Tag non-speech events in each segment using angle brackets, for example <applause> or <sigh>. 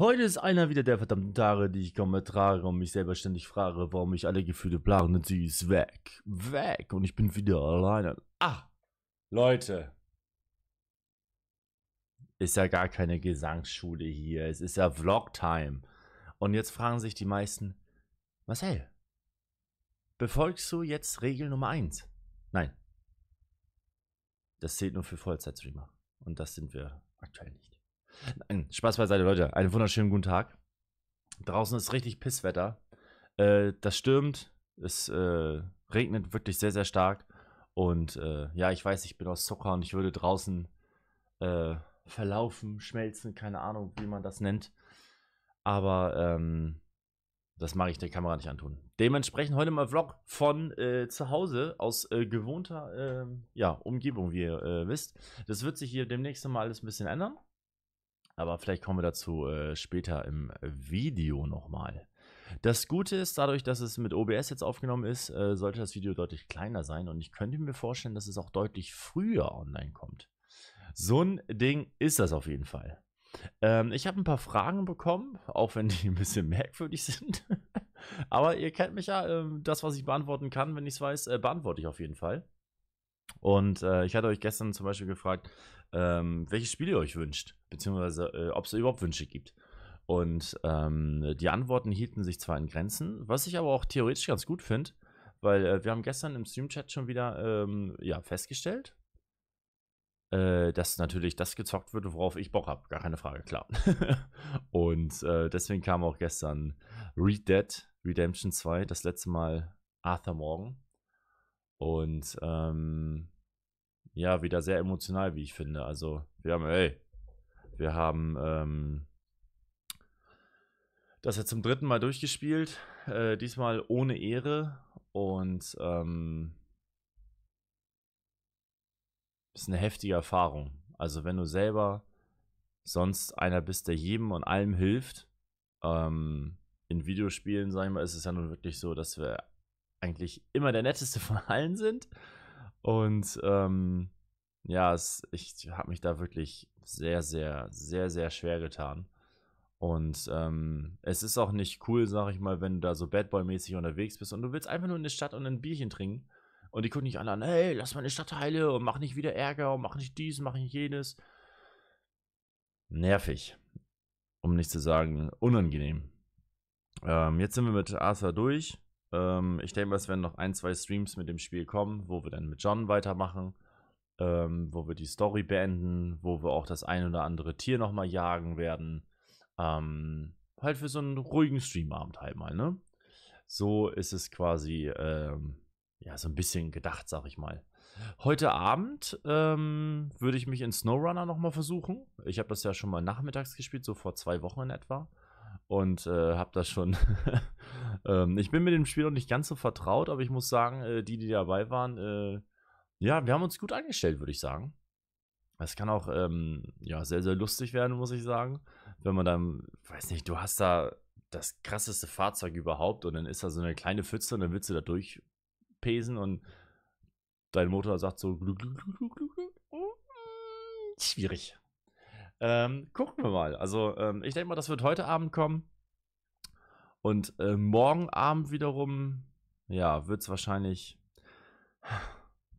Heute ist einer wieder der verdammten Tage, die ich kaum ertrage und mich selber ständig frage, warum ich alle Gefühle plagen und sie ist weg. Weg und ich bin wieder alleine. Ach, Leute. Ist ja gar keine Gesangsschule hier, es ist ja Vlog-Time. Und jetzt fragen sich die meisten, Marcel, befolgst du jetzt Regel Nummer 1? Nein. Das zählt nur für Vollzeitstreamer. Und das sind wir aktuell nicht. Nein, Spaß beiseite, Leute. Einen wunderschönen guten Tag. Draußen ist richtig Pisswetter. Äh, das stürmt. Es äh, regnet wirklich sehr, sehr stark. Und äh, ja, ich weiß, ich bin aus Zucker und ich würde draußen äh, verlaufen, schmelzen, keine Ahnung, wie man das nennt. Aber ähm, das mag ich der Kamera nicht antun. Dementsprechend heute mal Vlog von äh, zu Hause aus äh, gewohnter äh, ja, Umgebung, wie ihr äh, wisst. Das wird sich hier demnächst mal alles ein bisschen ändern. Aber vielleicht kommen wir dazu äh, später im Video nochmal. Das Gute ist, dadurch, dass es mit OBS jetzt aufgenommen ist, äh, sollte das Video deutlich kleiner sein und ich könnte mir vorstellen, dass es auch deutlich früher online kommt. So ein Ding ist das auf jeden Fall. Ähm, ich habe ein paar Fragen bekommen, auch wenn die ein bisschen <laughs> merkwürdig sind. <laughs> Aber ihr kennt mich ja, äh, das, was ich beantworten kann, wenn ich es weiß, äh, beantworte ich auf jeden Fall. Und äh, ich hatte euch gestern zum Beispiel gefragt, ähm, welches Spiel ihr euch wünscht, beziehungsweise äh, ob es überhaupt Wünsche gibt. Und ähm, die Antworten hielten sich zwar in Grenzen, was ich aber auch theoretisch ganz gut finde, weil äh, wir haben gestern im Stream-Chat schon wieder ähm, ja, festgestellt, äh, dass natürlich das gezockt wird, worauf ich Bock habe. Gar keine Frage, klar. <laughs> Und äh, deswegen kam auch gestern Read Dead Redemption 2, das letzte Mal Arthur Morgan. Und ähm, ja, wieder sehr emotional, wie ich finde. Also, wir haben, ey, wir haben ähm, das jetzt zum dritten Mal durchgespielt. Äh, diesmal ohne Ehre. Und ähm, ist eine heftige Erfahrung. Also, wenn du selber sonst einer bist, der jedem und allem hilft, ähm, in Videospielen, sagen wir, ist es ja nun wirklich so, dass wir eigentlich immer der netteste <laughs> von allen sind. Und ähm, ja, es, ich habe mich da wirklich sehr, sehr, sehr, sehr schwer getan. Und ähm, es ist auch nicht cool, sag ich mal, wenn du da so badboy mäßig unterwegs bist und du willst einfach nur in die Stadt und ein Bierchen trinken. Und die gucken nicht an, hey, lass mal meine Stadt heile und mach nicht wieder Ärger und mach nicht dies, mach nicht jenes. Nervig. Um nicht zu sagen, unangenehm. Ähm, jetzt sind wir mit Arthur durch. Ähm, ich denke mal, es werden noch ein, zwei Streams mit dem Spiel kommen, wo wir dann mit John weitermachen, ähm, wo wir die Story beenden, wo wir auch das ein oder andere Tier nochmal jagen werden. Ähm, halt für so einen ruhigen Streamabend halt mal, ne? So ist es quasi, ähm, ja, so ein bisschen gedacht, sag ich mal. Heute Abend ähm, würde ich mich in SnowRunner nochmal versuchen. Ich habe das ja schon mal nachmittags gespielt, so vor zwei Wochen in etwa und äh, habe das schon. <laughs> ähm, ich bin mit dem Spiel noch nicht ganz so vertraut, aber ich muss sagen, äh, die, die dabei waren, äh, ja, wir haben uns gut angestellt, würde ich sagen. Es kann auch ähm, ja, sehr, sehr lustig werden, muss ich sagen. Wenn man dann, weiß nicht, du hast da das krasseste Fahrzeug überhaupt und dann ist da so eine kleine Pfütze und dann willst du da durchpesen und dein Motor sagt so schwierig. Ähm, gucken wir mal. Also, ähm, ich denke mal, das wird heute Abend kommen. Und äh, morgen Abend wiederum, ja, wird es wahrscheinlich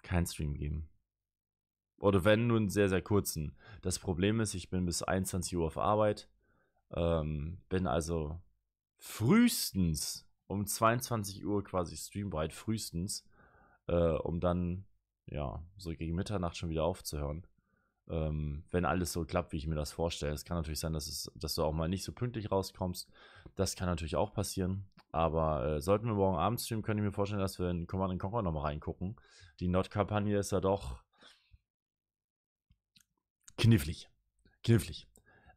keinen Stream geben. Oder wenn, nur einen sehr, sehr kurzen. Das Problem ist, ich bin bis 21 Uhr auf Arbeit. Ähm, bin also frühestens um 22 Uhr quasi streambreit, frühestens, äh, um dann, ja, so gegen Mitternacht schon wieder aufzuhören ähm, wenn alles so klappt, wie ich mir das vorstelle. Es kann natürlich sein, dass, es, dass du auch mal nicht so pünktlich rauskommst. Das kann natürlich auch passieren. Aber äh, sollten wir morgen Abend streamen, könnte ich mir vorstellen, dass wir in Command Conquer nochmal reingucken. Die Nord-Kampagne ist ja doch knifflig. Knifflig.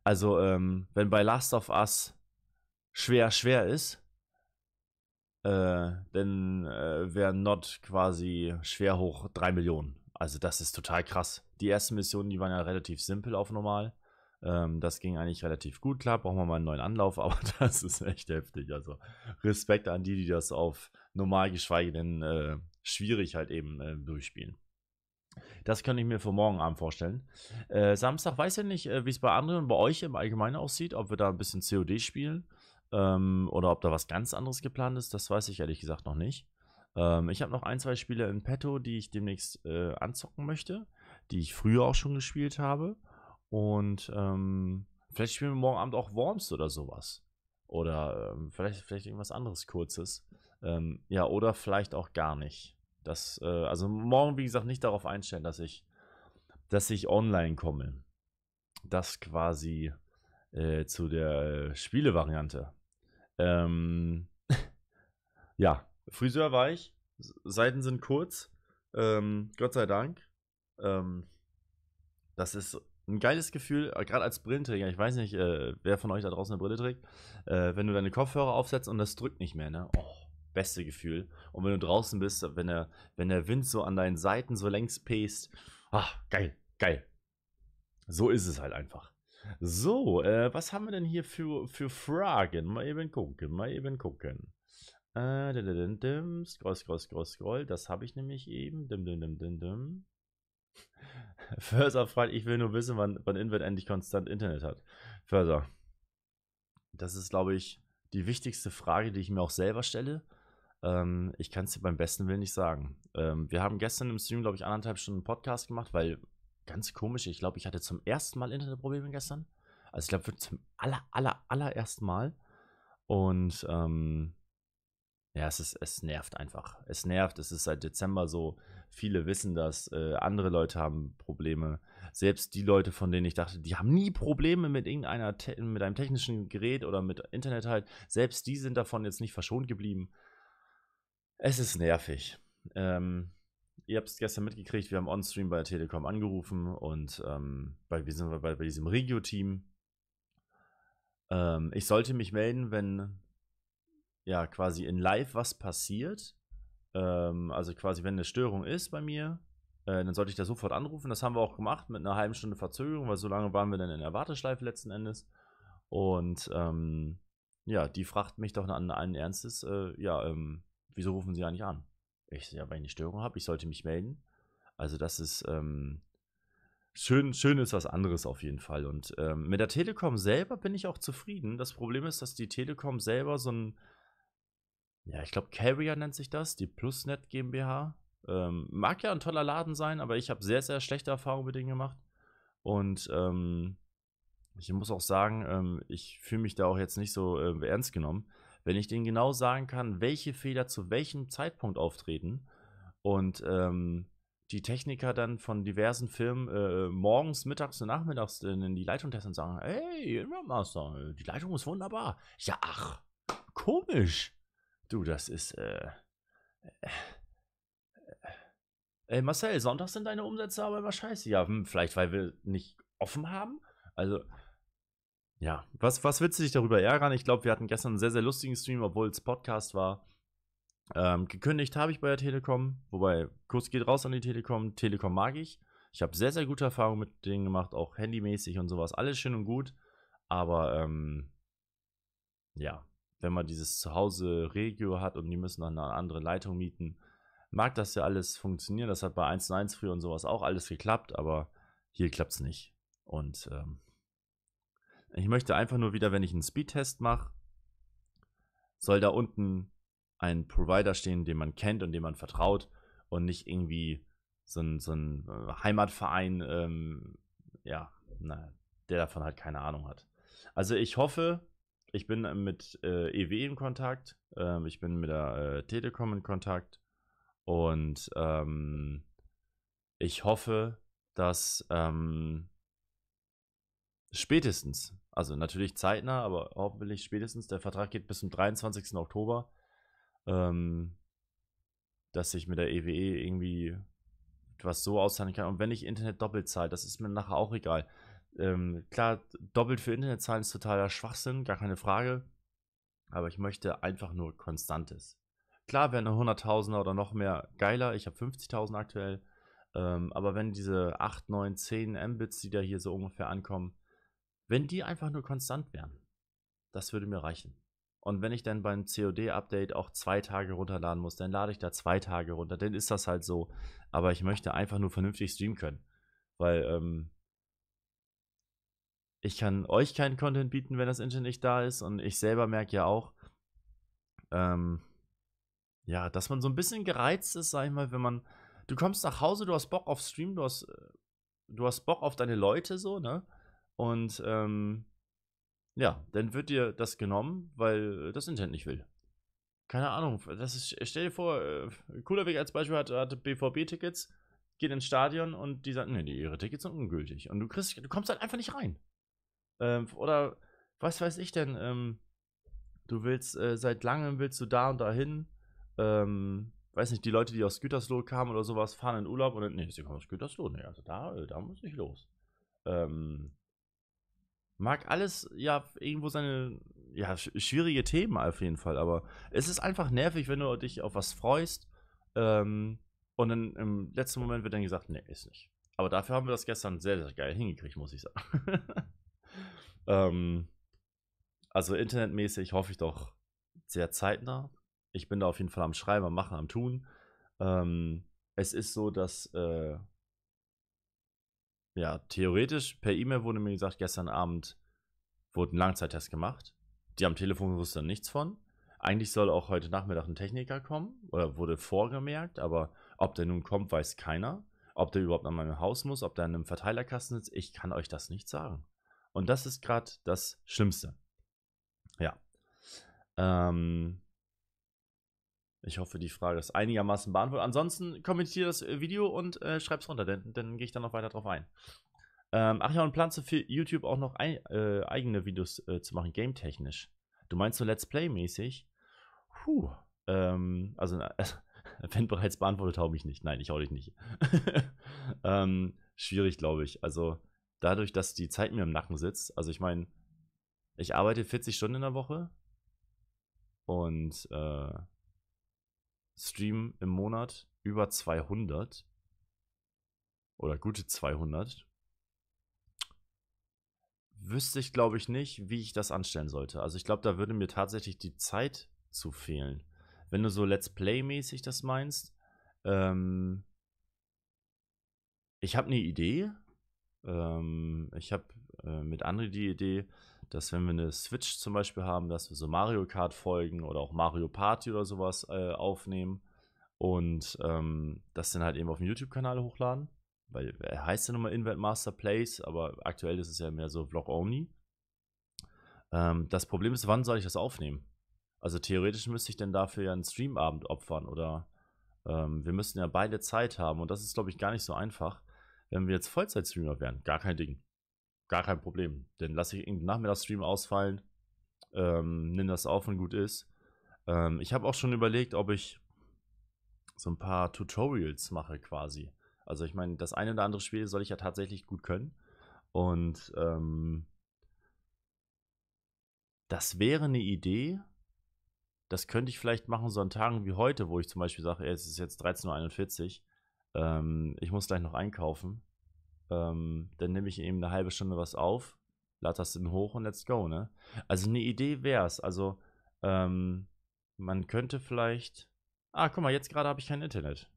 Also, ähm, wenn bei Last of Us schwer, schwer ist, äh, dann äh, wäre Nord quasi schwer hoch 3 Millionen. Also, das ist total krass. Die ersten Missionen, die waren ja relativ simpel auf normal. Ähm, das ging eigentlich relativ gut. Klar, brauchen wir mal einen neuen Anlauf, <laughs> aber das ist echt heftig. Also Respekt an die, die das auf normal, geschweige denn äh, schwierig halt eben äh, durchspielen. Das könnte ich mir für morgen Abend vorstellen. Äh, Samstag weiß ich nicht, äh, wie es bei anderen und bei euch im Allgemeinen aussieht, ob wir da ein bisschen COD spielen ähm, oder ob da was ganz anderes geplant ist. Das weiß ich ehrlich gesagt noch nicht. Ähm, ich habe noch ein, zwei Spiele in petto, die ich demnächst äh, anzocken möchte die ich früher auch schon gespielt habe. Und ähm, vielleicht spielen wir morgen Abend auch Worms oder sowas. Oder ähm, vielleicht, vielleicht irgendwas anderes Kurzes. Ähm, ja, oder vielleicht auch gar nicht. Das, äh, also morgen, wie gesagt, nicht darauf einstellen, dass ich, dass ich online komme. Das quasi äh, zu der äh, Spielevariante. Ähm, <laughs> ja, Friseur war ich. Seiten sind kurz. Ähm, Gott sei Dank. Ähm, das ist ein geiles Gefühl, äh, gerade als Brillenträger. Ich weiß nicht, äh, wer von euch da draußen eine Brille trägt. Äh, wenn du deine Kopfhörer aufsetzt und das drückt nicht mehr, ne? Oh, beste Gefühl. Und wenn du draußen bist, wenn der, wenn der Wind so an deinen Seiten so längs pest, ah, geil, geil. So ist es halt einfach. So, äh, was haben wir denn hier für, für Fragen? Mal eben gucken, mal eben gucken. Äh, dim, dim, dim, scroll, scroll, scroll, scroll. Das habe ich nämlich eben. Dim, dim, dim, dim, dim. Förser fragt, ich will nur wissen, wann, wann Invent endlich konstant Internet hat. Förser, das ist, glaube ich, die wichtigste Frage, die ich mir auch selber stelle. Ähm, ich kann es dir beim besten Willen nicht sagen. Ähm, wir haben gestern im Stream, glaube ich, anderthalb Stunden einen Podcast gemacht, weil ganz komisch, ich glaube, ich hatte zum ersten Mal Internetprobleme gestern. Also ich glaube, zum aller, aller, allerersten Mal. Und ähm, ja, es, ist, es nervt einfach. Es nervt. Es ist seit Dezember so. Viele wissen das, äh, andere Leute haben Probleme. Selbst die Leute, von denen ich dachte, die haben nie Probleme mit irgendeiner Te mit einem technischen Gerät oder mit Internet halt, selbst die sind davon jetzt nicht verschont geblieben. Es ist nervig. Ähm, ihr habt es gestern mitgekriegt, wir haben on-stream bei der Telekom angerufen und ähm, bei, wir sind bei, bei diesem Regio-Team. Ähm, ich sollte mich melden, wenn ja quasi in live was passiert. Ähm, also quasi, wenn eine Störung ist bei mir, äh, dann sollte ich da sofort anrufen. Das haben wir auch gemacht mit einer halben Stunde Verzögerung, weil so lange waren wir dann in der Warteschleife letzten Endes. Und ähm, ja, die fragt mich doch an allen Ernstes, äh, ja, ähm, wieso rufen Sie eigentlich an? Ich ja, weil ich eine Störung habe, ich sollte mich melden. Also das ist ähm, schön, schön ist was anderes auf jeden Fall. Und ähm, mit der Telekom selber bin ich auch zufrieden. Das Problem ist, dass die Telekom selber so ein ja, ich glaube, Carrier nennt sich das, die Plusnet GmbH. Ähm, mag ja ein toller Laden sein, aber ich habe sehr, sehr schlechte Erfahrungen mit denen gemacht. Und ähm, ich muss auch sagen, ähm, ich fühle mich da auch jetzt nicht so äh, ernst genommen. Wenn ich denen genau sagen kann, welche Fehler zu welchem Zeitpunkt auftreten und ähm, die Techniker dann von diversen Firmen äh, morgens, mittags und nachmittags in die Leitung testen und sagen, hey, Master, die Leitung ist wunderbar. Ja, ach, komisch. Du, das ist. Äh, äh, äh, äh, Marcel, Sonntags sind deine Umsätze aber immer scheiße. Ja, hm, vielleicht, weil wir nicht offen haben. Also, ja, was, was willst du dich darüber ärgern? Ich glaube, wir hatten gestern einen sehr, sehr lustigen Stream, obwohl es Podcast war. Ähm, gekündigt habe ich bei der Telekom, wobei kurz geht raus an die Telekom. Telekom mag ich. Ich habe sehr, sehr gute Erfahrungen mit denen gemacht, auch handymäßig und sowas. Alles schön und gut. Aber ähm, ja, wenn man dieses Zuhause-Regio hat und die müssen dann eine andere Leitung mieten, mag das ja alles funktionieren. Das hat bei 1 und 1 früher und sowas auch alles geklappt, aber hier klappt es nicht. Und ähm, ich möchte einfach nur wieder, wenn ich einen Speedtest mache, soll da unten ein Provider stehen, den man kennt und dem man vertraut und nicht irgendwie so ein, so ein äh, Heimatverein, ähm, ja, na, der davon halt keine Ahnung hat. Also ich hoffe, ich bin äh, mit äh, EW e in Kontakt, ähm, ich bin mit der äh, Telekom in Kontakt und ähm, ich hoffe, dass ähm, spätestens, also natürlich zeitnah, aber hoffentlich spätestens, der Vertrag geht bis zum 23. Oktober, ähm, dass ich mit der EWE e irgendwie was so aushandeln kann. Und wenn ich Internet doppelt zahle, das ist mir nachher auch egal. Ähm, klar, doppelt für Internetzahlen ist totaler Schwachsinn, gar keine Frage. Aber ich möchte einfach nur Konstantes. Klar wäre eine 100.000er oder noch mehr geiler. Ich habe 50.000 aktuell. Ähm, aber wenn diese 8, 9, 10 Mbits, die da hier so ungefähr ankommen, wenn die einfach nur konstant wären, das würde mir reichen. Und wenn ich dann beim COD-Update auch zwei Tage runterladen muss, dann lade ich da zwei Tage runter. Dann ist das halt so. Aber ich möchte einfach nur vernünftig streamen können. Weil ähm, ich kann euch keinen Content bieten, wenn das Internet nicht da ist. Und ich selber merke ja auch, ähm, ja, dass man so ein bisschen gereizt ist, sag ich mal, wenn man, du kommst nach Hause, du hast Bock auf Stream, du hast, äh, du hast Bock auf deine Leute so, ne? Und ähm, ja, dann wird dir das genommen, weil das Internet nicht will. Keine Ahnung, das ist, stell dir vor, äh, cooler Weg als Beispiel hatte, hatte BVB-Tickets, geht ins Stadion und die sagen, nee, ihre Tickets sind ungültig. Und du kriegst, du kommst halt einfach nicht rein. Ähm, oder was weiß ich denn? Ähm, du willst, äh, seit langem willst du da und dahin. Ähm, weiß nicht, die Leute, die aus Gütersloh kamen oder sowas, fahren in Urlaub und dann, nee, sie kommen aus Gütersloh, nee, also da, äh, da muss ich los. Ähm, mag alles, ja, irgendwo seine, ja, schwierige Themen auf jeden Fall, aber es ist einfach nervig, wenn du dich auf was freust ähm, und dann im letzten Moment wird dann gesagt, nee, ist nicht. Aber dafür haben wir das gestern sehr, sehr geil hingekriegt, muss ich sagen. <laughs> Ähm, also internetmäßig hoffe ich doch sehr zeitnah. Ich bin da auf jeden Fall am Schreiben, am Machen, am Tun. Ähm, es ist so, dass äh, ja theoretisch per E-Mail wurde mir gesagt, gestern Abend wurde ein Langzeittest gemacht. Die am Telefon wussten nichts von. Eigentlich soll auch heute Nachmittag ein Techniker kommen oder wurde vorgemerkt, aber ob der nun kommt, weiß keiner. Ob der überhaupt an meinem Haus muss, ob der in einem Verteilerkasten sitzt, ich kann euch das nicht sagen. Und das ist gerade das Schlimmste. Ja. Ähm, ich hoffe, die Frage ist einigermaßen beantwortet. Ansonsten kommentiere das äh, Video und äh, schreib es runter, denn dann gehe ich dann noch weiter drauf ein. Ähm, ach ja, und planst du für YouTube auch noch ein, äh, eigene Videos äh, zu machen, game-technisch? Du meinst so Let's Play-mäßig? Puh. Ähm, also, äh, <laughs> wenn bereits beantwortet, hau mich nicht. Nein, ich hau dich nicht. <laughs> ähm, schwierig, glaube ich. Also, dadurch, dass die Zeit mir im Nacken sitzt, also ich meine, ich arbeite 40 Stunden in der Woche und äh, stream im Monat über 200 oder gute 200. Wüsste ich, glaube ich, nicht, wie ich das anstellen sollte. Also ich glaube, da würde mir tatsächlich die Zeit zu fehlen. Wenn du so Let's Play-mäßig das meinst, ähm, ich habe eine Idee, ähm, ich habe äh, mit André die Idee, dass wenn wir eine Switch zum Beispiel haben, dass wir so Mario Kart Folgen oder auch Mario Party oder sowas äh, aufnehmen und ähm, das dann halt eben auf dem YouTube-Kanal hochladen. Weil er äh, heißt ja nochmal Invent Master Plays, aber aktuell ist es ja mehr so Vlog Only. Ähm, das Problem ist, wann soll ich das aufnehmen? Also theoretisch müsste ich denn dafür ja einen Streamabend opfern oder ähm, wir müssten ja beide Zeit haben und das ist, glaube ich, gar nicht so einfach. Wenn wir jetzt Vollzeit-Streamer wären, gar kein Ding. Gar kein Problem. Denn lasse ich irgendeinen Nachmittagsstream ausfallen, ähm, nimm das auf und gut ist. Ähm, ich habe auch schon überlegt, ob ich so ein paar Tutorials mache quasi. Also ich meine, das eine oder andere Spiel soll ich ja tatsächlich gut können. Und ähm, das wäre eine Idee. Das könnte ich vielleicht machen, so an Tagen wie heute, wo ich zum Beispiel sage, es ist jetzt 13.41 Uhr ähm, ich muss gleich noch einkaufen. Ähm, dann nehme ich eben eine halbe Stunde was auf, lad das dann hoch und let's go, ne? Also eine Idee wäre es. Also ähm, man könnte vielleicht. Ah, guck mal, jetzt gerade habe ich kein Internet.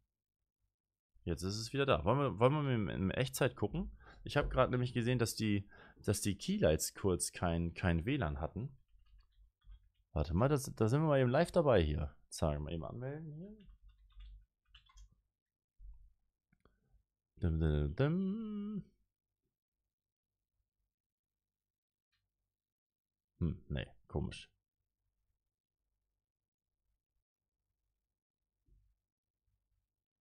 Jetzt ist es wieder da. Wollen wir, wollen wir in, Echtzeit gucken? Ich habe gerade nämlich gesehen, dass die, dass die Keylights kurz kein, kein WLAN hatten. Warte mal, da sind wir mal eben live dabei hier. Sagen wir mal eben anmelden hier. Dum, dum, dum. Hm, nee, komisch.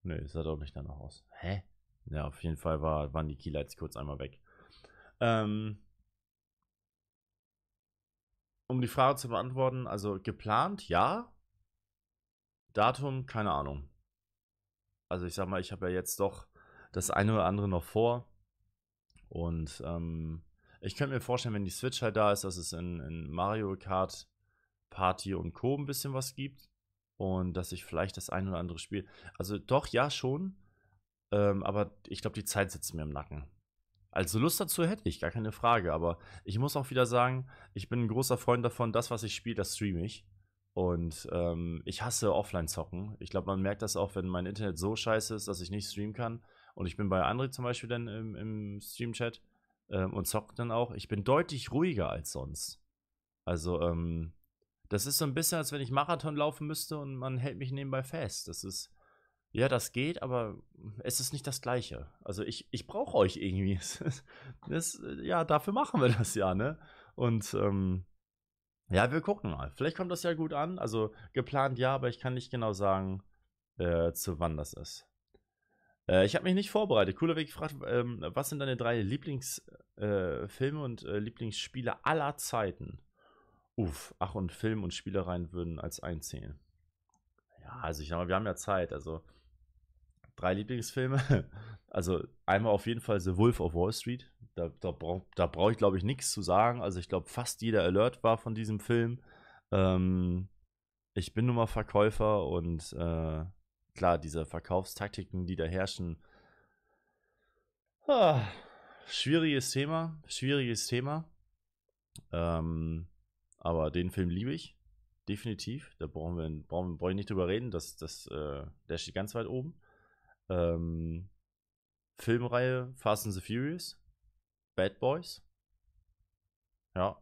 Nee, es sah doch nicht danach aus. Hä? Ja, auf jeden Fall war, waren die Keylights kurz einmal weg. Ähm, um die Frage zu beantworten, also geplant, ja. Datum, keine Ahnung. Also ich sag mal, ich habe ja jetzt doch das eine oder andere noch vor. Und ähm, ich könnte mir vorstellen, wenn die Switch halt da ist, dass es in, in, Mario Kart Party und Co. ein bisschen was gibt. Und dass ich vielleicht das ein oder andere Spiel. Also doch, ja, schon. Ähm, aber ich glaube, die Zeit sitzt mir im Nacken. Also Lust dazu hätte ich, gar keine Frage. Aber ich muss auch wieder sagen, ich bin ein großer Freund davon, das, was ich spiele, das streame ich. Und ähm, ich hasse Offline-Zocken. Ich glaube, man merkt das auch, wenn mein Internet so scheiße ist, dass ich nicht streamen kann. Und ich bin bei André zum Beispiel dann im, im Stream-Chat ähm, und zocke dann auch. Ich bin deutlich ruhiger als sonst. Also, ähm, das ist so ein bisschen, als wenn ich Marathon laufen müsste und man hält mich nebenbei fest. Das ist, ja, das geht, aber es ist nicht das Gleiche. Also, ich, ich brauche euch irgendwie. Das, <laughs> ja, dafür machen wir das ja, ne? Und, ähm, ja, wir gucken mal. Vielleicht kommt das ja gut an. Also, geplant ja, aber ich kann nicht genau sagen, äh, zu wann das ist. Äh, ich habe mich nicht vorbereitet. Cooler Weg gefragt, ähm, was sind deine drei Lieblingsfilme äh, und äh, Lieblingsspiele aller Zeiten? Uff, ach und Film und Spielereien würden als einzählen. Ja, also ich sag mal, wir haben ja Zeit, also drei Lieblingsfilme. <laughs> Also einmal auf jeden Fall The Wolf of Wall Street. Da, da, da brauche ich, glaube ich, nichts zu sagen. Also ich glaube, fast jeder Alert war von diesem Film. Ähm, ich bin nun mal Verkäufer und äh, klar, diese Verkaufstaktiken, die da herrschen. Ah, schwieriges Thema, schwieriges Thema. Ähm, aber den Film liebe ich, definitiv. Da brauchen wir, brauchen, brauche ich nicht drüber reden, das, das, äh, der steht ganz weit oben. Ähm, Filmreihe Fast and the Furious, Bad Boys. Ja.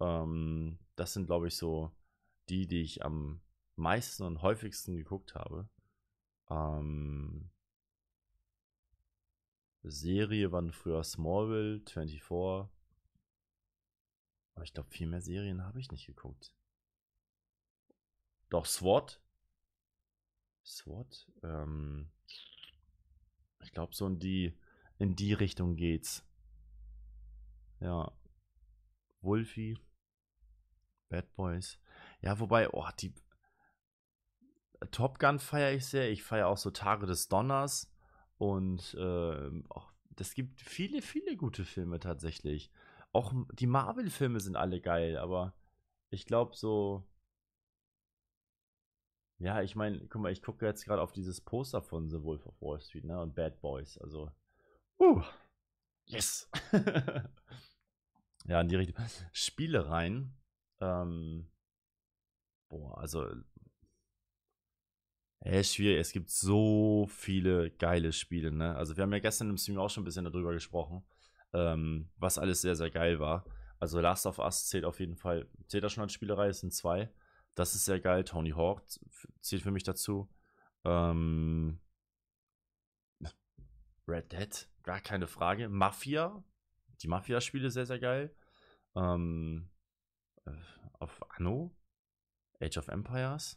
Ähm, das sind, glaube ich, so die, die ich am meisten und häufigsten geguckt habe. Ähm, Serie waren früher Smallville, 24. Aber ich glaube, viel mehr Serien habe ich nicht geguckt. Doch SWAT. SWAT? Ähm, ich glaube, so in die, in die Richtung geht's. Ja. Wolfie. Bad Boys. Ja, wobei, oh, die Top Gun feiere ich sehr. Ich feiere auch so Tage des Donners. Und äh, auch, das gibt viele, viele gute Filme tatsächlich. Auch die Marvel-Filme sind alle geil, aber ich glaube so. Ja, ich meine, guck mal, ich gucke jetzt gerade auf dieses Poster von The Wolf of Wall Street, ne? Und Bad Boys. Also. Uh! Yes! <laughs> ja, in die Richtung. Spielereien. Ähm, boah, also Ey, schwierig. Es gibt so viele geile Spiele, ne? Also wir haben ja gestern im Stream auch schon ein bisschen darüber gesprochen, ähm, was alles sehr, sehr geil war. Also Last of Us zählt auf jeden Fall, zählt da schon als Spielerei, es sind zwei. Das ist sehr geil. Tony Hawk zählt für mich dazu. Ähm, Red Dead, gar keine Frage. Mafia, die Mafia-Spiele sehr, sehr geil. Ähm, äh, auf Anno, Age of Empires.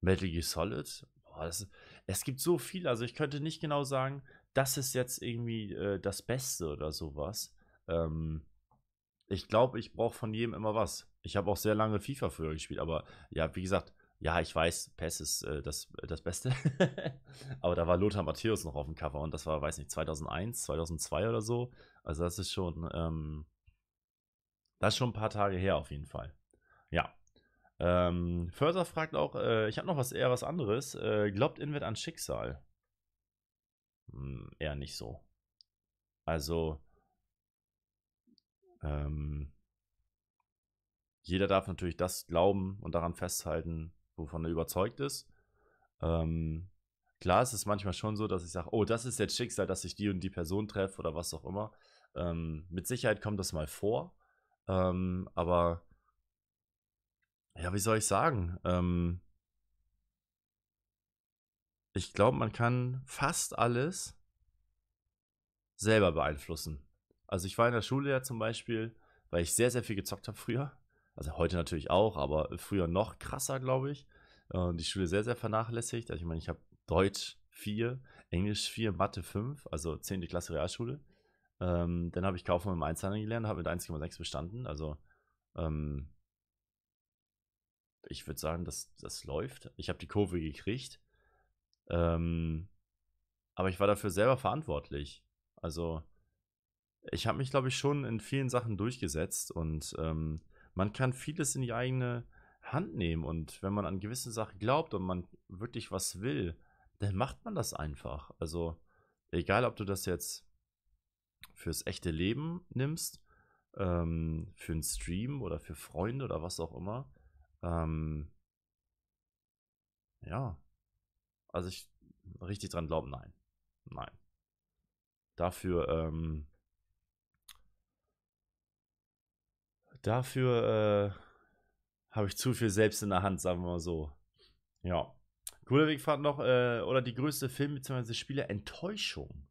Metal Gear Solid? Boah, das, es gibt so viel, also ich könnte nicht genau sagen, das ist jetzt irgendwie äh, das Beste oder sowas. Ähm, ich glaube, ich brauche von jedem immer was. Ich habe auch sehr lange FIFA früher gespielt, aber ja, wie gesagt, ja, ich weiß, PES ist äh, das, äh, das Beste. <laughs> aber da war Lothar Matthäus noch auf dem Cover und das war, weiß nicht, 2001, 2002 oder so. Also das ist schon, ähm, das ist schon ein paar Tage her auf jeden Fall. Ähm, Förser fragt auch, äh, ich habe noch was eher was anderes. Äh, glaubt Invet an Schicksal? Hm, eher nicht so. Also, ähm, jeder darf natürlich das glauben und daran festhalten, wovon er überzeugt ist. Ähm, klar ist es manchmal schon so, dass ich sage, oh, das ist jetzt Schicksal, dass ich die und die Person treffe oder was auch immer. Ähm, mit Sicherheit kommt das mal vor. Ähm, aber ja, wie soll ich sagen? Ähm, ich glaube, man kann fast alles selber beeinflussen. Also ich war in der Schule ja zum Beispiel, weil ich sehr, sehr viel gezockt habe früher. Also heute natürlich auch, aber früher noch krasser, glaube ich. Und äh, die Schule sehr, sehr vernachlässigt. Also ich meine, ich habe Deutsch 4, Englisch 4, Mathe 5, also 10. Klasse Realschule. Ähm, dann habe ich Kaufmann im Einzelhandel gelernt, habe mit 1,6 bestanden. Also ähm, ich würde sagen, das, das läuft. Ich habe die Kurve gekriegt. Ähm, aber ich war dafür selber verantwortlich. Also, ich habe mich, glaube ich, schon in vielen Sachen durchgesetzt und ähm, man kann vieles in die eigene Hand nehmen. Und wenn man an gewisse Sachen glaubt und man wirklich was will, dann macht man das einfach. Also, egal ob du das jetzt fürs echte Leben nimmst, ähm, für einen Stream oder für Freunde oder was auch immer, ähm, ja. Also ich richtig dran glauben, nein. Nein. Dafür, ähm, dafür äh, habe ich zu viel selbst in der Hand, sagen wir mal so. Ja. Cooler Wegfahrt noch, äh, oder die größte Film- bzw. Spiele-Enttäuschung.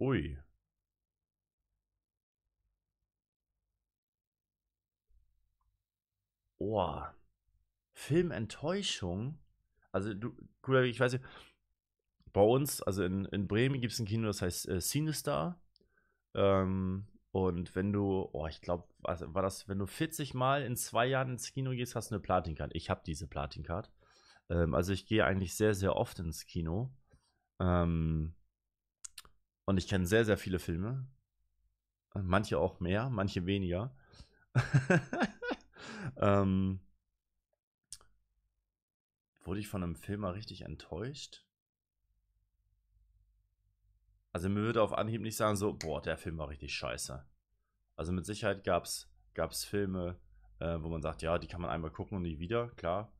Ui. Oh, Filmenttäuschung? Also, du, ich weiß nicht, bei uns, also in, in Bremen gibt es ein Kino, das heißt äh, Cinestar. Ähm, und wenn du, oh, ich glaube, also war das, wenn du 40 Mal in zwei Jahren ins Kino gehst, hast du eine Platin-Card. Ich habe diese Platincard. Ähm, also ich gehe eigentlich sehr, sehr oft ins Kino. Ähm, und ich kenne sehr, sehr viele Filme. Äh, manche auch mehr, manche weniger. <laughs> Ähm, wurde ich von einem Film mal richtig enttäuscht? Also mir würde auf Anhieb nicht sagen, so, boah, der Film war richtig scheiße. Also mit Sicherheit gab es Filme, äh, wo man sagt, ja, die kann man einmal gucken und nie wieder, klar.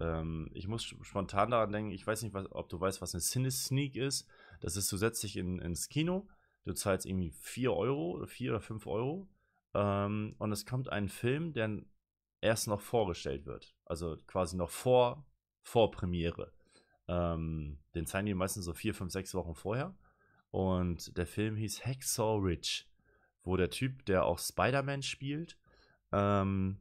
Ähm, ich muss spontan daran denken, ich weiß nicht, was, ob du weißt, was ein Cine-Sneak ist. Das ist, du setzt dich in, ins Kino, du zahlst irgendwie 4 Euro, 4 oder 5 Euro ähm, und es kommt ein Film, der erst noch vorgestellt wird. Also quasi noch vor, vor Premiere. Ähm, den zeigen die meistens so vier, fünf, sechs Wochen vorher. Und der Film hieß Hacksaw Rich, wo der Typ, der auch Spider-Man spielt, ähm,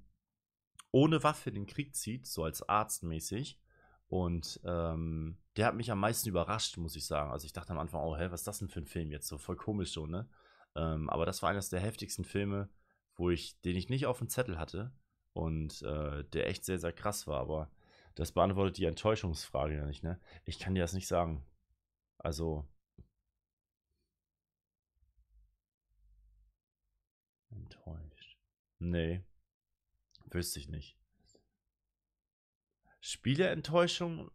ohne Waffe in den Krieg zieht, so als arztmäßig. Und ähm, der hat mich am meisten überrascht, muss ich sagen. Also ich dachte am Anfang, oh, hä, was ist das denn für ein Film jetzt? So voll komisch so, ne? Ähm, aber das war eines der heftigsten Filme, wo ich, den ich nicht auf dem Zettel hatte und äh, der echt sehr, sehr krass war, aber das beantwortet die Enttäuschungsfrage ja nicht, ne? Ich kann dir das nicht sagen. Also. Enttäuscht. Nee. Wüsste ich nicht. Spieleenttäuschung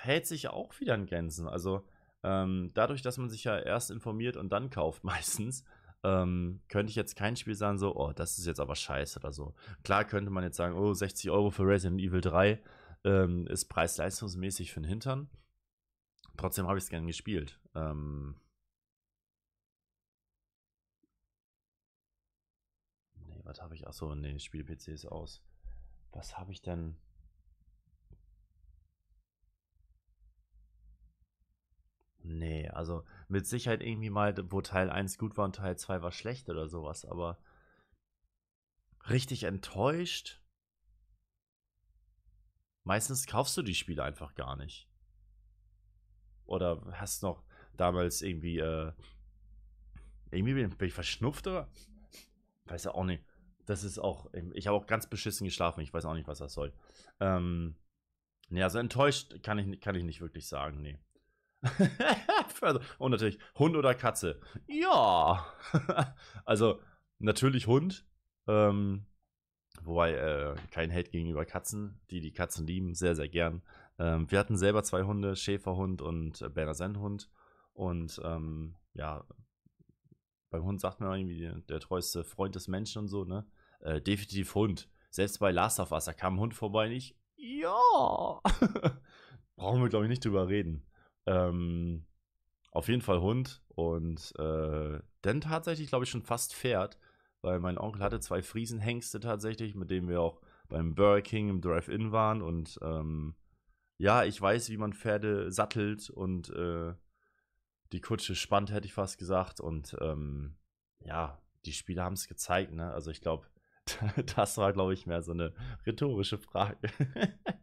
hält sich auch wieder in Grenzen. Also ähm, dadurch, dass man sich ja erst informiert und dann kauft <laughs> meistens, ähm, könnte ich jetzt kein Spiel sagen, so, oh, das ist jetzt aber scheiße oder so. Klar könnte man jetzt sagen, oh, 60 Euro für Resident Evil 3 ähm, ist preis-leistungsmäßig für den Hintern. Trotzdem habe ich es gerne gespielt. Ähm, was habe ich? Achso, nee, Spiel-PC ist aus. Was habe ich denn? nee. Also mit Sicherheit irgendwie mal, wo Teil 1 gut war und Teil 2 war schlecht oder sowas, aber richtig enttäuscht. Meistens kaufst du die Spiele einfach gar nicht. Oder hast noch damals irgendwie, äh, irgendwie bin, bin ich verschnupft oder? Weiß ja auch nicht. Das ist auch, ähm, ich habe auch ganz beschissen geschlafen. Ich weiß auch nicht, was das soll. Ähm, ja, also enttäuscht kann ich, kann ich nicht wirklich sagen, nee. <laughs> Und natürlich Hund oder Katze. Ja. <laughs> also natürlich Hund. Ähm, wobei äh, kein Hate gegenüber Katzen, die die Katzen lieben, sehr, sehr gern. Ähm, wir hatten selber zwei Hunde, Schäferhund und äh, Berner Sennhund. Und ähm, ja, beim Hund sagt man irgendwie, der treueste Freund des Menschen und so, ne? Äh, definitiv Hund. Selbst bei Last of Us, da kam ein Hund vorbei und ich, ja. <laughs> Brauchen wir, glaube ich, nicht drüber reden. Ähm, auf jeden Fall Hund und äh, dann tatsächlich, glaube ich, schon fast Pferd, weil mein Onkel hatte zwei Friesenhengste tatsächlich, mit denen wir auch beim Burger King im Drive-In waren und ähm, ja, ich weiß, wie man Pferde sattelt und äh, die Kutsche spannt, hätte ich fast gesagt. Und ähm, ja, die Spieler haben es gezeigt, ne? Also ich glaube, <laughs> das war, glaube ich, mehr so eine rhetorische Frage.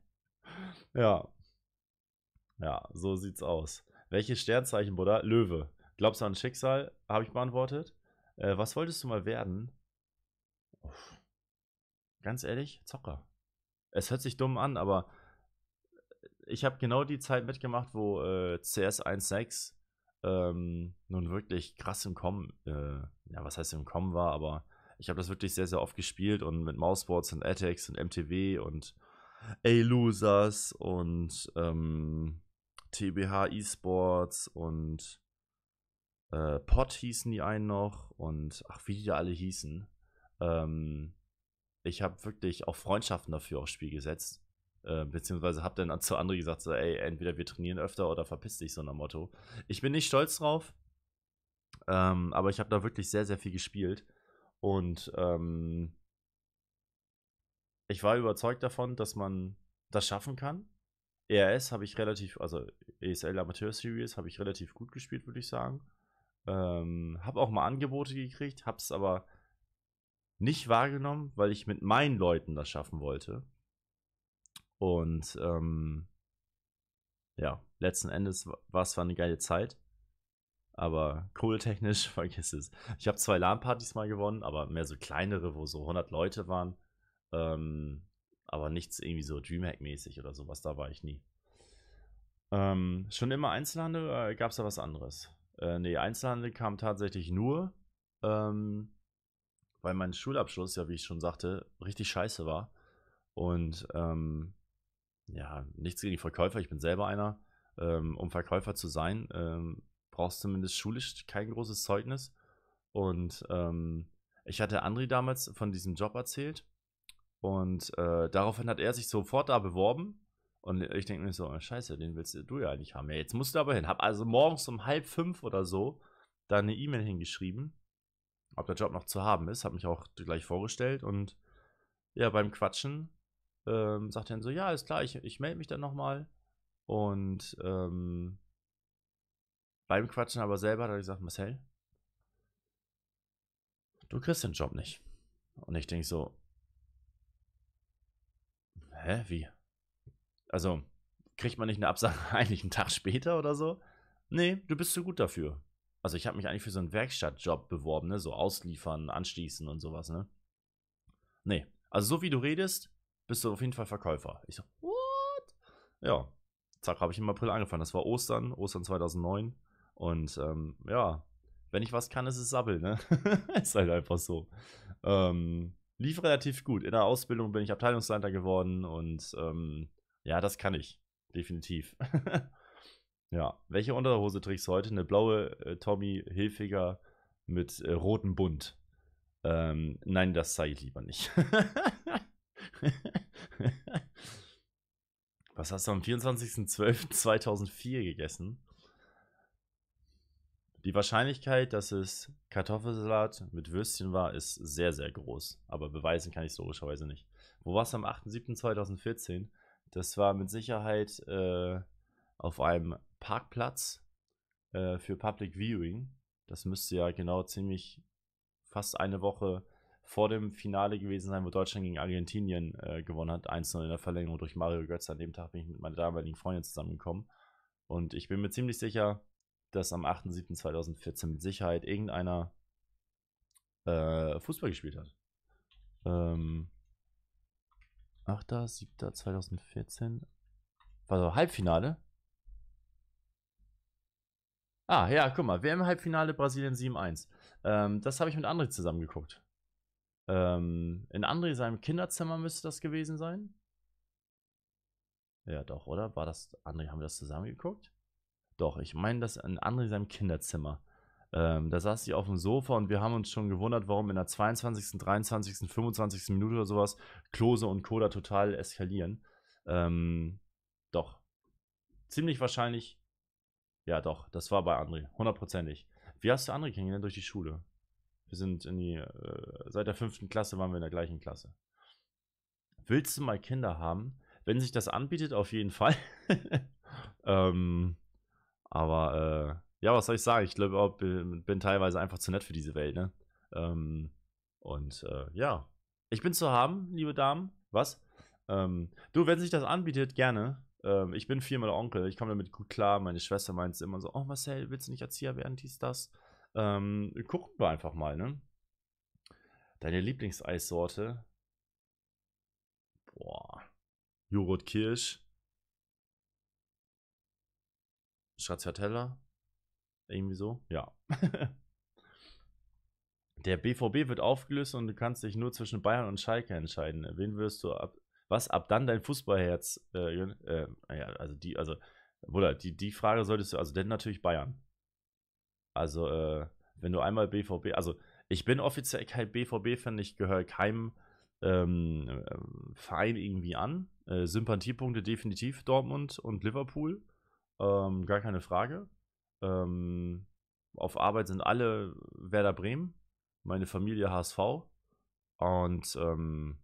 <laughs> ja. Ja, so sieht's aus. Welches Sternzeichen, Buddha? Löwe. Glaubst du an Schicksal? Habe ich beantwortet. Äh, was wolltest du mal werden? Uff. Ganz ehrlich, Zocker. Es hört sich dumm an, aber äh, ich habe genau die Zeit mitgemacht, wo äh, CS 1.6 ähm, nun wirklich krass im Kommen, äh, ja, was heißt im Kommen war, aber ich habe das wirklich sehr, sehr oft gespielt und mit Mouseboards und Attacks und MTW und A-Losers und ähm, TBH Esports und äh, Pod hießen die einen noch und ach, wie die alle hießen. Ähm, ich habe wirklich auch Freundschaften dafür aufs Spiel gesetzt. Äh, beziehungsweise habe dann zu anderen gesagt, so, ey, entweder wir trainieren öfter oder verpiss dich, so ein Motto. Ich bin nicht stolz drauf, ähm, aber ich habe da wirklich sehr, sehr viel gespielt. Und ähm, ich war überzeugt davon, dass man das schaffen kann. ERS habe ich relativ, also ESL Amateur Series habe ich relativ gut gespielt, würde ich sagen. Ähm, habe auch mal Angebote gekriegt, habe es aber nicht wahrgenommen, weil ich mit meinen Leuten das schaffen wollte. Und ähm, ja, letzten Endes war es zwar eine geile Zeit, aber kohletechnisch <laughs> vergiss es. Ich habe zwei LAN-Partys mal gewonnen, aber mehr so kleinere, wo so 100 Leute waren. Ähm, aber nichts irgendwie so Dreamhack-mäßig oder sowas, da war ich nie. Ähm, schon immer Einzelhandel oder gab es da was anderes? Äh, nee, Einzelhandel kam tatsächlich nur, ähm, weil mein Schulabschluss, ja, wie ich schon sagte, richtig scheiße war. Und ähm, ja, nichts gegen die Verkäufer, ich bin selber einer. Ähm, um Verkäufer zu sein, ähm, brauchst du zumindest schulisch kein großes Zeugnis. Und ähm, ich hatte Andri damals von diesem Job erzählt und äh, daraufhin hat er sich sofort da beworben. Und ich denke mir so, oh, scheiße, den willst du ja eigentlich haben. Ja, jetzt musst du aber hin. Hab also morgens um halb fünf oder so da eine E-Mail hingeschrieben, ob der Job noch zu haben ist. Hab mich auch gleich vorgestellt. Und ja, beim Quatschen ähm, sagt er dann so, ja, ist klar, ich, ich melde mich dann nochmal. Und ähm, beim Quatschen aber selber hat er gesagt, Marcel, du kriegst den Job nicht. Und ich denke so, hä, wie? Also, kriegt man nicht eine Absage <laughs> eigentlich einen Tag später oder so? Nee, du bist zu gut dafür. Also ich habe mich eigentlich für so einen Werkstattjob beworben, ne? So ausliefern, anschließen und sowas, ne? Nee. Also so wie du redest, bist du auf jeden Fall Verkäufer. Ich so, what? Ja. Zack, habe ich im April angefangen. Das war Ostern, Ostern 2009. Und ähm, ja, wenn ich was kann, ist es Sabbel, ne? <laughs> ist halt einfach so. Ähm, lief relativ gut. In der Ausbildung bin ich Abteilungsleiter geworden und ähm, ja, das kann ich. Definitiv. <laughs> ja. Welche Unterhose trägst du heute? Eine blaue äh, Tommy Hilfiger mit äh, rotem Bund. Ähm, nein, das zeige ich lieber nicht. <laughs> Was hast du am 24.12.2004 gegessen? Die Wahrscheinlichkeit, dass es Kartoffelsalat mit Würstchen war, ist sehr, sehr groß. Aber beweisen kann ich es logischerweise nicht. Wo war es am 8.7.2014? Das war mit Sicherheit äh, auf einem Parkplatz äh, für Public Viewing. Das müsste ja genau ziemlich fast eine Woche vor dem Finale gewesen sein, wo Deutschland gegen Argentinien äh, gewonnen hat. 1-0 in der Verlängerung durch Mario Götze. An dem Tag bin ich mit meiner damaligen Freundin zusammengekommen. Und ich bin mir ziemlich sicher, dass am 8.7.2014 mit Sicherheit irgendeiner äh, Fußball gespielt hat. Ähm, 8.7.2014 war so Halbfinale. Ah, ja, guck mal, WM-Halbfinale Brasilien 7-1. Ähm, das habe ich mit André zusammengeguckt. Ähm, in André seinem Kinderzimmer müsste das gewesen sein. Ja, doch, oder? War das, André, haben wir das zusammengeguckt? Doch, ich meine das in André seinem Kinderzimmer. Ähm, da saß sie auf dem Sofa und wir haben uns schon gewundert, warum in der 22., 23., 25. Minute oder sowas Klose und Koda total eskalieren. Ähm, doch. Ziemlich wahrscheinlich. Ja, doch. Das war bei André. Hundertprozentig. Wie hast du André kennengelernt? Durch die Schule. Wir sind in die. Äh, seit der fünften Klasse waren wir in der gleichen Klasse. Willst du mal Kinder haben? Wenn sich das anbietet, auf jeden Fall. <laughs> ähm, aber äh, ja, was soll ich sagen? Ich glaube, ich bin teilweise einfach zu nett für diese Welt, ne? Ähm, und äh, ja. Ich bin zu haben, liebe Damen. Was? Ähm, du, wenn sich das anbietet, gerne. Ähm, ich bin viermal Onkel, ich komme damit gut klar. Meine Schwester meint es immer so: Oh, Marcel, willst du nicht Erzieher werden, dies, das? Ähm, gucken wir einfach mal, ne? Deine Lieblingseissorte? Boah. Joghurt Kirsch. Stracciatella. Irgendwie so, ja. <laughs> Der BVB wird aufgelöst und du kannst dich nur zwischen Bayern und Schalke entscheiden. Wen wirst du ab. Was ab dann dein Fußballherz? Äh, äh, also die, also, Bruder, die, die Frage solltest du, also denn natürlich Bayern. Also, äh, wenn du einmal BVB, also ich bin offiziell kein BVB-Fan, ich gehöre keinem ähm, äh, Verein irgendwie an. Äh, Sympathiepunkte definitiv Dortmund und Liverpool. Ähm, gar keine Frage. Ähm, auf Arbeit sind alle Werder Bremen, meine Familie HSV. Und ähm,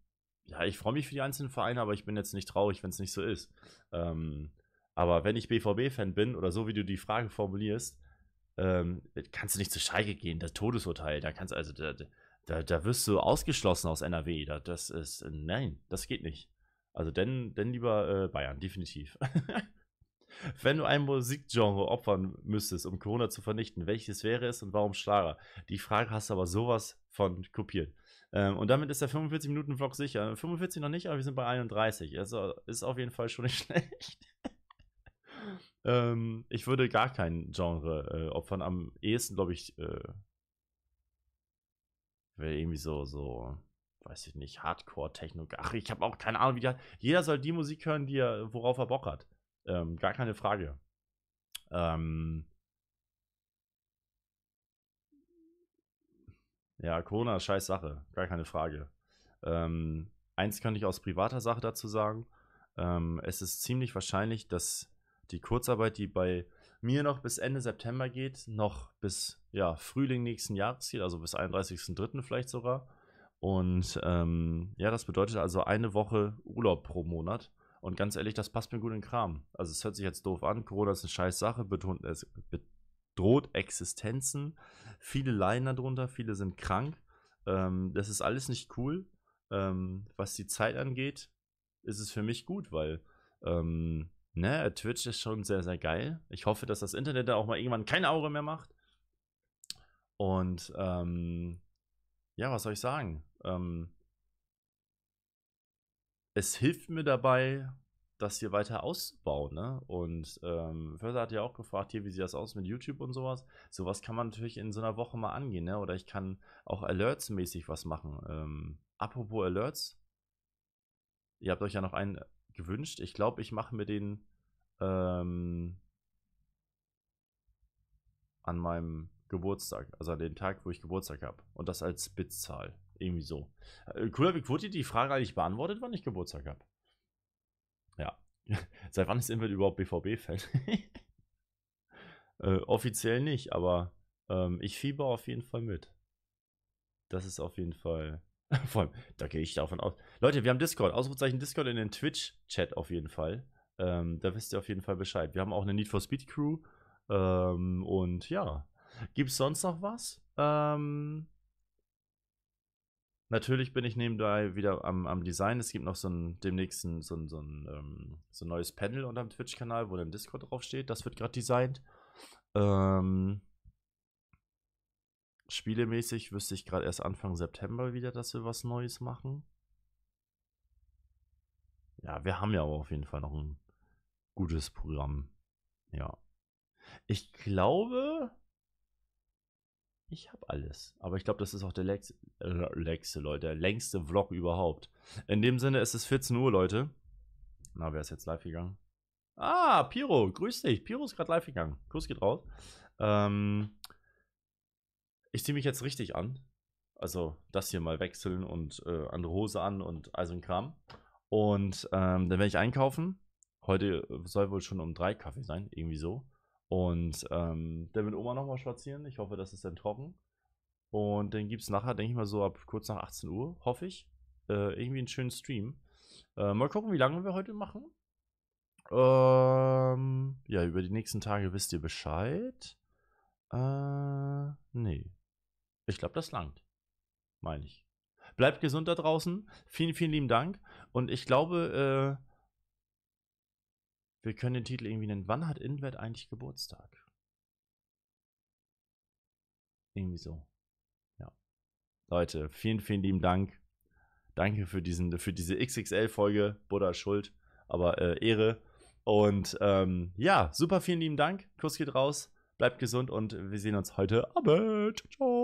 ja, ich freue mich für die einzelnen Vereine, aber ich bin jetzt nicht traurig, wenn es nicht so ist. Ähm, aber wenn ich BVB-Fan bin oder so wie du die Frage formulierst, ähm, kannst du nicht zur Scheige gehen, das Todesurteil. Da kannst also da, da, da wirst du ausgeschlossen aus NRW. Da, das ist äh, nein, das geht nicht. Also denn, denn lieber äh, Bayern, definitiv. <laughs> Wenn du ein Musikgenre opfern müsstest, um Corona zu vernichten, welches wäre es und warum Schlager? Die Frage hast du aber sowas von kopiert. Ähm, und damit ist der 45-Minuten-Vlog sicher. 45 noch nicht, aber wir sind bei 31. Also ist auf jeden Fall schon nicht <laughs> schlecht. ähm, ich würde gar kein Genre äh, opfern. Am ehesten, glaube ich, äh, wäre irgendwie so, so, weiß ich nicht, Hardcore-Techno. Ach, ich habe auch keine Ahnung, wie die, Jeder soll die Musik hören, die er, worauf er Bock hat. Ähm, gar keine Frage. Ähm, ja, Corona ist scheiß Sache, gar keine Frage. Ähm, eins kann ich aus privater Sache dazu sagen. Ähm, es ist ziemlich wahrscheinlich, dass die Kurzarbeit, die bei mir noch bis Ende September geht, noch bis ja, Frühling nächsten Jahres geht, also bis 31.03. vielleicht sogar. Und ähm, ja, das bedeutet also eine Woche Urlaub pro Monat. Und ganz ehrlich, das passt mir gut in den Kram. Also es hört sich jetzt doof an, Corona ist eine scheiß Sache, betont, es bedroht Existenzen, viele leiden darunter, viele sind krank. Ähm, das ist alles nicht cool. Ähm, was die Zeit angeht, ist es für mich gut, weil ähm, ne, Twitch ist schon sehr, sehr geil. Ich hoffe, dass das Internet da auch mal irgendwann kein Aure mehr macht. Und ähm, ja, was soll ich sagen? Ähm, es hilft mir dabei, das hier weiter auszubauen. Ne? Und ähm, Förder hat ja auch gefragt, hier, wie sieht das aus mit YouTube und sowas. Sowas kann man natürlich in so einer Woche mal angehen, ne? Oder ich kann auch Alerts-mäßig was machen. Ähm, apropos Alerts, ihr habt euch ja noch einen gewünscht. Ich glaube, ich mache mir den ähm, an meinem Geburtstag, also an dem Tag, wo ich Geburtstag habe. Und das als Bitzahl. Irgendwie so. Äh, cooler wie Footy, die Frage eigentlich beantwortet, wann ich Geburtstag habe. Ja. <laughs> Seit wann ist Invert überhaupt BVB-Fan? <laughs> äh, offiziell nicht, aber ähm, ich fieber auf jeden Fall mit. Das ist auf jeden Fall. <laughs> Vor allem, da gehe ich davon aus. Leute, wir haben Discord. Ausrufezeichen Discord in den Twitch-Chat auf jeden Fall. Ähm, da wisst ihr auf jeden Fall Bescheid. Wir haben auch eine Need for Speed Crew. Ähm, und ja. Gibt es sonst noch was? Ähm, Natürlich bin ich nebenbei wieder am, am Design. Es gibt noch so ein, demnächst ein, so, ein, so, ein, ähm, so ein neues Panel unter dem Twitch-Kanal, wo dann Discord draufsteht. Das wird gerade designt. Ähm, spielemäßig wüsste ich gerade erst Anfang September wieder, dass wir was Neues machen. Ja, wir haben ja aber auf jeden Fall noch ein gutes Programm. Ja. Ich glaube, ich habe alles. Aber ich glaube, das ist auch der letzte, Leute, der längste Vlog überhaupt. In dem Sinne, ist es 14 Uhr, Leute. Na, wer ist jetzt live gegangen? Ah, Piro, grüß dich. Piro ist gerade live gegangen. Kuss geht raus. Ähm, ich ziehe mich jetzt richtig an. Also das hier mal wechseln und äh, andere Hose an und all so ein Kram. Und ähm, dann werde ich einkaufen. Heute äh, soll wohl schon um drei Kaffee sein, irgendwie so. Und ähm, dann mit Oma nochmal spazieren. Ich hoffe, das ist dann trocken. Und dann gibt es nachher, denke ich mal, so ab kurz nach 18 Uhr, hoffe ich, äh, irgendwie einen schönen Stream. Äh, mal gucken, wie lange wir heute machen. Ähm, ja, über die nächsten Tage wisst ihr Bescheid. Äh, nee. Ich glaube, das langt. Meine ich. Bleibt gesund da draußen. Vielen, vielen lieben Dank. Und ich glaube, äh, wir können den Titel irgendwie nennen. Wann hat Invert eigentlich Geburtstag? Irgendwie so. Ja. Leute, vielen, vielen lieben Dank. Danke für, diesen, für diese XXL-Folge. Buddha Schuld, aber äh, Ehre. Und ähm, ja, super, vielen lieben Dank. Kuss geht raus. Bleibt gesund und wir sehen uns heute Abend. Ciao.